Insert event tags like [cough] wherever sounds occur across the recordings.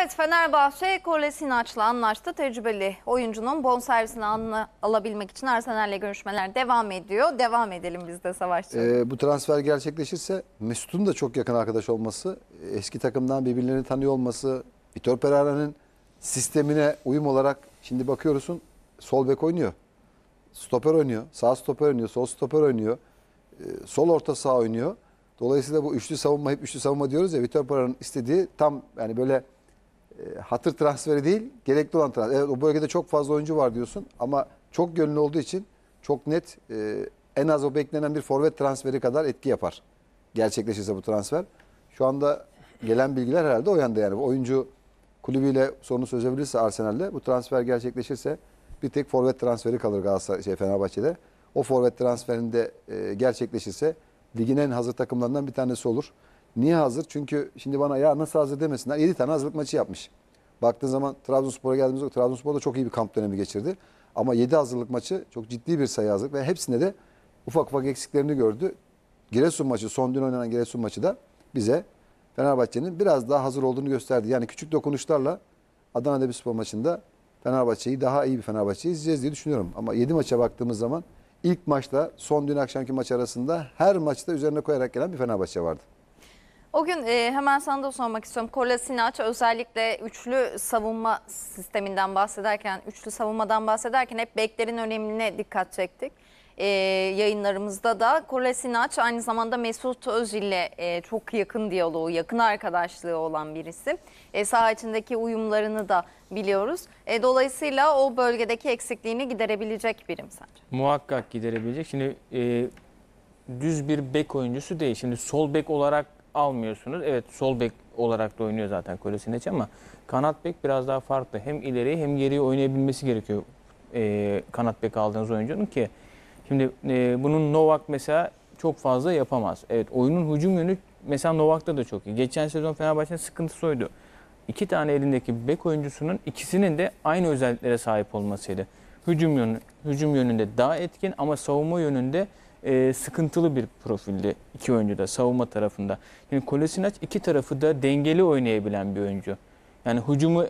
Evet Fenerbahçe Korle Sinaç'la anlaştı. Tecrübeli oyuncunun bonservisini alabilmek için Arsenal'le görüşmeler devam ediyor. Devam edelim biz de Savaşçı. Ee, bu transfer gerçekleşirse Mesut'un da çok yakın arkadaş olması, eski takımdan birbirlerini tanıyor olması, Vitor Pereira'nın sistemine uyum olarak şimdi bakıyorsun sol bek oynuyor. Stoper oynuyor, sağ stoper oynuyor, sol stoper oynuyor. Ee, sol orta sağ oynuyor. Dolayısıyla bu üçlü savunma hep üçlü savunma diyoruz ya Vitor Pereira'nın istediği tam yani böyle e, hatır transferi değil, gerekli olan transfer. Evet o bölgede çok fazla oyuncu var diyorsun ama çok gönlü olduğu için çok net e, en az o beklenen bir forvet transferi kadar etki yapar. Gerçekleşirse bu transfer. Şu anda gelen bilgiler herhalde o yanda yani. Oyuncu kulübüyle sorunu çözebilirse Arsenal'de bu transfer gerçekleşirse bir tek forvet transferi kalır Galatasaray şey Fenerbahçe'de. O forvet transferinde e, gerçekleşirse ligin en hazır takımlarından bir tanesi olur. Niye hazır? Çünkü şimdi bana ya nasıl hazır demesinler. 7 tane hazırlık maçı yapmış. Baktığın zaman Trabzonspor'a geldiğimizde Trabzonspor da çok iyi bir kamp dönemi geçirdi. Ama 7 hazırlık maçı çok ciddi bir sayı hazırlık ve hepsinde de ufak ufak eksiklerini gördü. Giresun maçı, son dün oynanan Giresun maçı da bize Fenerbahçe'nin biraz daha hazır olduğunu gösterdi. Yani küçük dokunuşlarla Adana Demirspor maçında Fenerbahçe'yi daha iyi bir Fenerbahçe izleyeceğiz diye düşünüyorum. Ama 7 maça baktığımız zaman ilk maçta son dün akşamki maç arasında her maçta üzerine koyarak gelen bir Fenerbahçe vardı. O gün e, hemen sana da sormak istiyorum. Kola Sinaç özellikle üçlü savunma sisteminden bahsederken, üçlü savunmadan bahsederken hep beklerin önemine dikkat çektik. E, yayınlarımızda da Kola Sinaç aynı zamanda Mesut Özil ile e, çok yakın diyaloğu, yakın arkadaşlığı olan birisi. E, saha içindeki uyumlarını da biliyoruz. E, dolayısıyla o bölgedeki eksikliğini giderebilecek birim sence? Muhakkak giderebilecek. Şimdi e, düz bir bek oyuncusu değil. Şimdi sol bek olarak almıyorsunuz. Evet sol bek olarak da oynuyor zaten Kolesinec ama kanat bek biraz daha farklı. Hem ileri, hem geriye oynayabilmesi gerekiyor e, kanat bek aldığınız oyuncunun ki. Şimdi e, bunun Novak mesela çok fazla yapamaz. Evet oyunun hücum yönü mesela Novak'ta da çok iyi. Geçen sezon Fenerbahçe'nin sıkıntısı oydu. İki tane elindeki bek oyuncusunun ikisinin de aynı özelliklere sahip olmasıydı. Hücum yönü hücum yönünde daha etkin ama savunma yönünde e, sıkıntılı bir profilde iki oyuncu da savunma tarafında. yani Kolesinac iki tarafı da dengeli oynayabilen bir oyuncu. Yani hücumu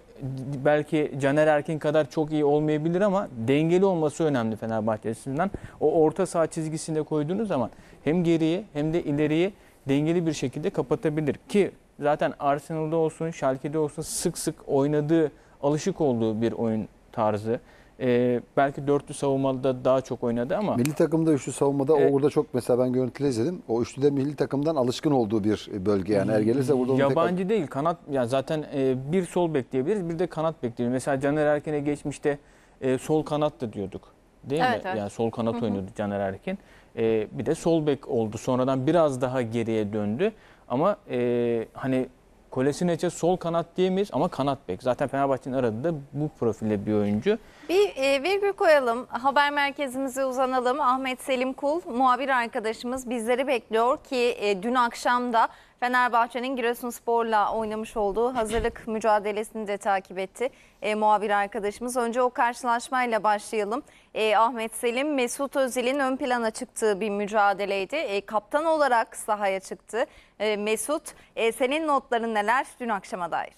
belki Caner Erkin kadar çok iyi olmayabilir ama dengeli olması önemli Fenerbahçe açısından. O orta saha çizgisinde koyduğunuz zaman hem geriye hem de ileriye dengeli bir şekilde kapatabilir. Ki zaten Arsenal'da olsun, Schalke'de olsun sık sık oynadığı, alışık olduğu bir oyun tarzı. E, belki dörtlü savunmada daha çok oynadı ama. Milli takımda üçlü savunmada e, orada çok mesela ben görüntüle izledim. O üçlüde milli takımdan alışkın olduğu bir bölge yani eğer gelirse burada Yabancı tekrar... değil kanat yani zaten e, bir sol bekleyebiliriz bir de kanat bekleyebiliriz. Mesela Caner Erkin'e geçmişte e, sol kanat da diyorduk. Değil evet, mi? Evet. Yani sol kanat Hı -hı. oynuyordu Caner Erkin. E, bir de sol bek oldu. Sonradan biraz daha geriye döndü. Ama e, hani Kolesinec'e sol kanat diyemeyiz ama kanat bek. Zaten Fenerbahçe'nin aradığı bu profilde bir oyuncu. Bir e, virgül koyalım. Haber merkezimize uzanalım. Ahmet Selim Kul muhabir arkadaşımız bizleri bekliyor ki e, dün akşam da Fenerbahçe'nin Giresunspor'la oynamış olduğu hazırlık [clears throat] mücadelesini de takip etti e, muhabir arkadaşımız. Önce o karşılaşmayla başlayalım. E, Ahmet Selim, Mesut Özil'in ön plana çıktığı bir mücadeleydi. E, kaptan olarak sahaya çıktı. E, Mesut, e, senin notların neler dün akşama dair?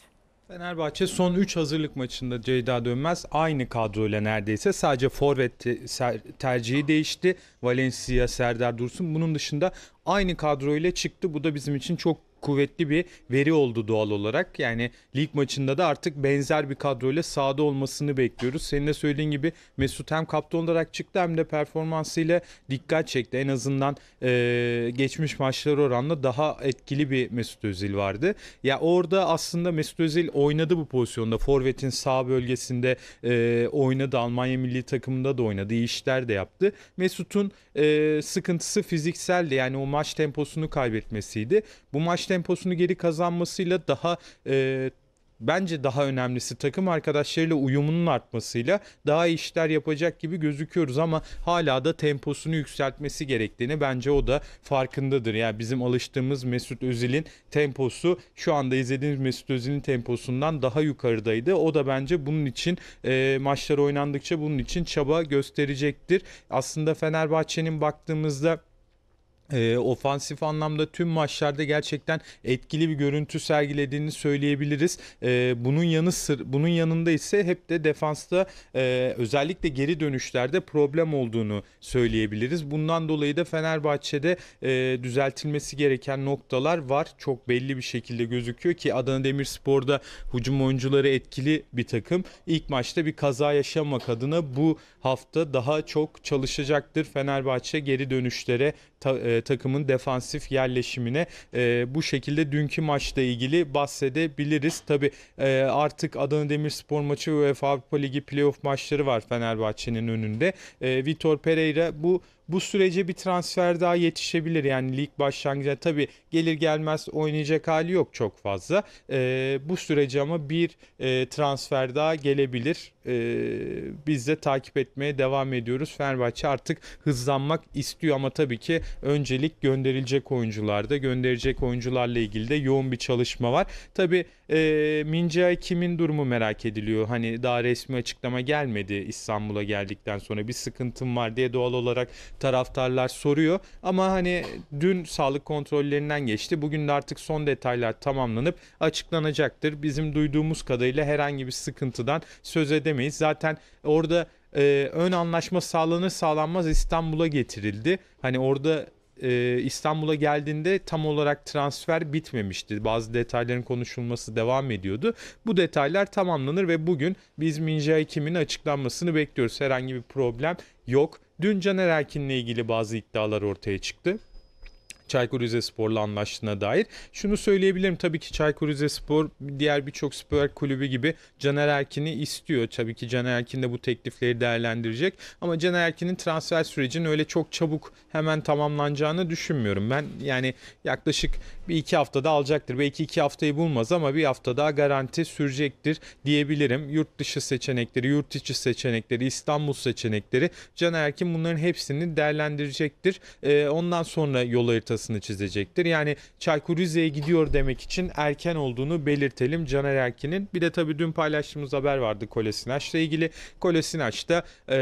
Fenerbahçe son 3 hazırlık maçında Ceyda Dönmez aynı kadroyla neredeyse sadece forvet tercihi değişti. Valencia, Serdar Dursun bunun dışında aynı kadro ile çıktı. Bu da bizim için çok kuvvetli bir veri oldu doğal olarak. Yani lig maçında da artık benzer bir kadroyla sahada olmasını bekliyoruz. Senin de söylediğin gibi Mesut hem kaptan olarak çıktı hem de performansıyla dikkat çekti. En azından e, geçmiş maçlar oranla daha etkili bir Mesut Özil vardı. Ya orada aslında Mesut Özil oynadı bu pozisyonda. Forvet'in sağ bölgesinde e, oynadı. Almanya milli takımında da oynadı. İyi işler de yaptı. Mesut'un e, sıkıntısı fizikseldi. Yani o maç temposunu kaybetmesiydi. Bu maç temposunu geri kazanmasıyla daha e, bence daha önemlisi takım arkadaşlarıyla uyumunun artmasıyla daha iyi işler yapacak gibi gözüküyoruz ama hala da temposunu yükseltmesi gerektiğini bence o da farkındadır. Yani bizim alıştığımız Mesut Özil'in temposu şu anda izlediğimiz Mesut Özil'in temposundan daha yukarıdaydı. O da bence bunun için e, maçlar oynandıkça bunun için çaba gösterecektir. Aslında Fenerbahçe'nin baktığımızda e, ofansif anlamda tüm maçlarda gerçekten etkili bir görüntü sergilediğini söyleyebiliriz. E, bunun yanı sır bunun yanında ise hep de defansta e, özellikle geri dönüşlerde problem olduğunu söyleyebiliriz. Bundan dolayı da Fenerbahçe'de e, düzeltilmesi gereken noktalar var. Çok belli bir şekilde gözüküyor ki Adana Demirspor'da hücum oyuncuları etkili bir takım. İlk maçta bir kaza yaşamak adına bu hafta daha çok çalışacaktır Fenerbahçe geri dönüşlere ta, e, takımın defansif yerleşimine e, bu şekilde dünkü maçla ilgili bahsedebiliriz. Tabi e, artık Adana Demirspor maçı ve UEFA Avrupa Ligi playoff maçları var Fenerbahçe'nin önünde. E, Vitor Pereira bu bu sürece bir transfer daha yetişebilir. Yani lig başlangıcında tabii gelir gelmez oynayacak hali yok çok fazla. E, bu sürece ama bir e, transfer daha gelebilir. E, biz de takip etmeye devam ediyoruz. Fenerbahçe artık hızlanmak istiyor ama tabii ki öncelik gönderilecek oyuncularda, gönderecek oyuncularla ilgili de yoğun bir çalışma var. Tabii e, ee, Min Kim'in durumu merak ediliyor. Hani daha resmi açıklama gelmedi İstanbul'a geldikten sonra bir sıkıntım var diye doğal olarak taraftarlar soruyor. Ama hani dün sağlık kontrollerinden geçti. Bugün de artık son detaylar tamamlanıp açıklanacaktır. Bizim duyduğumuz kadarıyla herhangi bir sıkıntıdan söz edemeyiz. Zaten orada e, ön anlaşma sağlanır sağlanmaz İstanbul'a getirildi. Hani orada e, İstanbul'a geldiğinde tam olarak transfer bitmemişti. Bazı detayların konuşulması devam ediyordu. Bu detaylar tamamlanır ve bugün biz Minjai Kim'in açıklanmasını bekliyoruz. Herhangi bir problem yok. Dün Caner Erkin'le ilgili bazı iddialar ortaya çıktı. Çaykur Rizespor'la anlaştığına dair. Şunu söyleyebilirim tabii ki Çaykur Rizespor diğer birçok spor kulübü gibi Caner Erkin'i istiyor. Tabii ki Caner Erkin de bu teklifleri değerlendirecek ama Caner Erkin'in transfer sürecinin öyle çok çabuk hemen tamamlanacağını düşünmüyorum. Ben yani yaklaşık bir iki haftada alacaktır. Belki iki haftayı bulmaz ama bir hafta daha garanti sürecektir diyebilirim. Yurt dışı seçenekleri, yurt içi seçenekleri, İstanbul seçenekleri Caner Erkin bunların hepsini değerlendirecektir. Ee, ondan sonra yol haritası noktasını çizecektir. Yani Çaykur Rize'ye gidiyor demek için erken olduğunu belirtelim Caner Erkin'in. Bir de tabii dün paylaştığımız haber vardı Kolasinaç'la ilgili. Kolasinaç da e,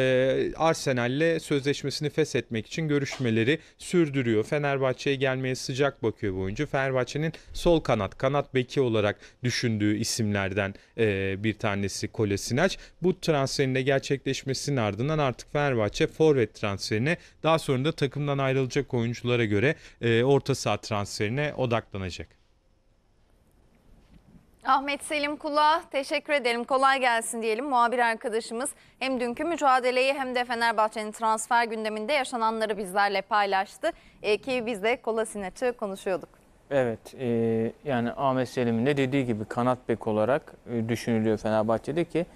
Arsenal'le sözleşmesini feshetmek için görüşmeleri sürdürüyor. Fenerbahçe'ye gelmeye sıcak bakıyor bu oyuncu. Fenerbahçe'nin sol kanat, kanat beki olarak düşündüğü isimlerden e, bir tanesi Kolasinaç. Bu transferin de gerçekleşmesinin ardından artık Fenerbahçe forvet transferine daha sonra da takımdan ayrılacak oyunculara göre e, e, orta saha transferine odaklanacak. Ahmet Selim Kula teşekkür edelim. Kolay gelsin diyelim muhabir arkadaşımız. Hem dünkü mücadeleyi hem de Fenerbahçe'nin transfer gündeminde yaşananları bizlerle paylaştı. E, ki biz de Kola Sinet'i konuşuyorduk. Evet e, yani Ahmet Selim'in de dediği gibi kanat bek olarak e, düşünülüyor Fenerbahçe'de ki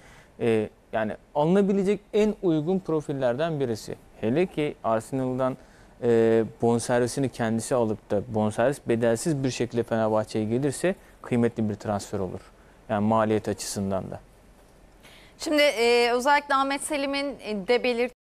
e, yani alınabilecek en uygun profillerden birisi. Hele ki Arsenal'dan e, bonservisini kendisi alıp da bonservis bedelsiz bir şekilde Fenerbahçe'ye gelirse kıymetli bir transfer olur. Yani maliyet açısından da. Şimdi e, özellikle Ahmet Selim'in de belirttiği